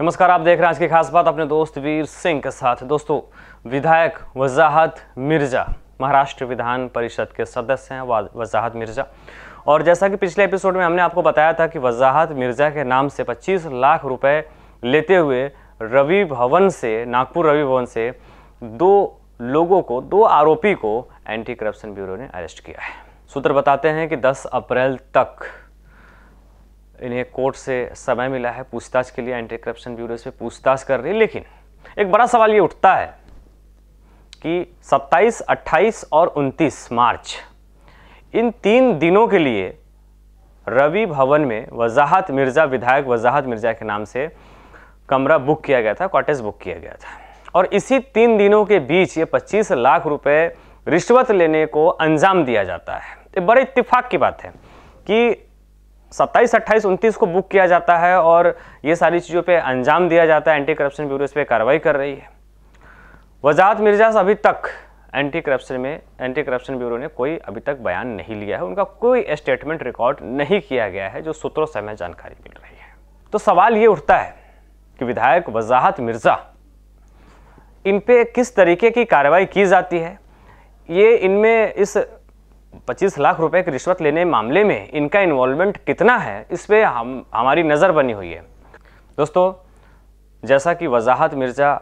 नमस्कार आप देख रहे हैं आज की खास बात अपने दोस्त वीर सिंह के साथ दोस्तों विधायक वजाहत मिर्जा महाराष्ट्र विधान परिषद के सदस्य हैं वजाहत मिर्जा और जैसा कि पिछले एपिसोड में हमने आपको बताया था कि वजाहत मिर्जा के नाम से 25 लाख रुपए लेते हुए रवि भवन से नागपुर रवि भवन से दो लोगों को दो आरोपी को एंटी करप्शन ब्यूरो ने अरेस्ट किया है सूत्र बताते हैं कि दस अप्रैल तक इन्हें कोर्ट से समय मिला है पूछताछ के लिए एंटी करप्शन ब्यूरो से पूछताछ कर रही है लेकिन एक बड़ा सवाल ये उठता है कि 27, 28 और 29 मार्च इन तीन दिनों के लिए रवि भवन में वजाहत मिर्ज़ा विधायक वजाहत मिर्ज़ा के नाम से कमरा बुक किया गया था कॉटेज बुक किया गया था और इसी तीन दिनों के बीच ये 25 लाख रुपए रिश्वत लेने को अंजाम दिया जाता है ये बड़े इत्तेफाक की बात है कि सत्ताईस अट्ठाईस उनतीस को बुक किया जाता है और ये सारी चीज़ों पे अंजाम दिया जाता है एंटी करप्शन ब्यूरो इस पर कार्रवाई कर रही है वजाहत मिर्जा अभी तक एंटी करप्शन में एंटी करप्शन ब्यूरो ने कोई अभी तक बयान नहीं लिया है उनका कोई स्टेटमेंट रिकॉर्ड नहीं किया गया है जो सूत्रों से हमें जानकारी मिल रही है तो सवाल ये उठता है कि विधायक वजाहत मिर्ज़ा इन पे किस तरीके की कार्रवाई की जाती है ये इनमें इस 25 लाख रुपए की रिश्वत लेने मामले में इनका इन्वॉल्वमेंट कितना है इस पर हम हमारी नज़र बनी हुई है दोस्तों जैसा कि वजाहत मिर्ज़ा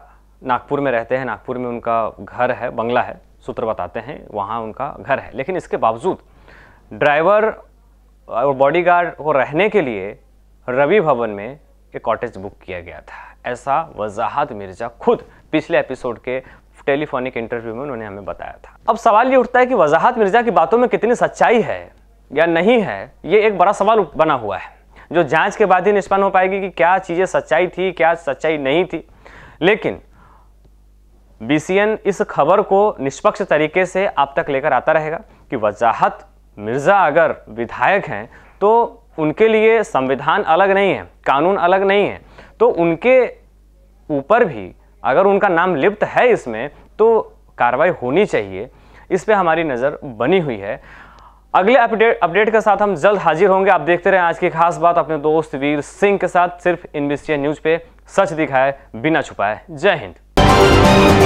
नागपुर में रहते हैं नागपुर में उनका घर है बंगला है सूत्र बताते हैं वहाँ उनका घर है लेकिन इसके बावजूद ड्राइवर और बॉडीगार्ड को रहने के लिए रवि भवन में एक कॉटेज बुक किया गया था ऐसा वजाहत मिर्ज़ा खुद पिछले एपिसोड के टेलीफोनिक इंटरव्यू में उन्होंने हमें बताया था अब सवाल ये उठता है कि वजाहत मिर्जा की बातों में कितनी सच्चाई है या नहीं है ये एक बड़ा सवाल बना हुआ है जो जांच के बाद ही निष्पन्न हो पाएगी कि क्या चीज़ें सच्चाई थी क्या सच्चाई नहीं थी लेकिन बी इस खबर को निष्पक्ष तरीके से आप तक लेकर आता रहेगा कि वजाहत मिर्ज़ा अगर विधायक हैं तो उनके लिए संविधान अलग नहीं है कानून अलग नहीं है तो उनके ऊपर भी अगर उनका नाम लिप्त है इसमें तो कार्रवाई होनी चाहिए इस पर हमारी नज़र बनी हुई है अगले अपडेट अपडेट के साथ हम जल्द हाजिर होंगे आप देखते रहें आज की खास बात अपने दोस्त वीर सिंह के साथ सिर्फ इन न्यूज पे सच दिखाए बिना छुपाए जय हिंद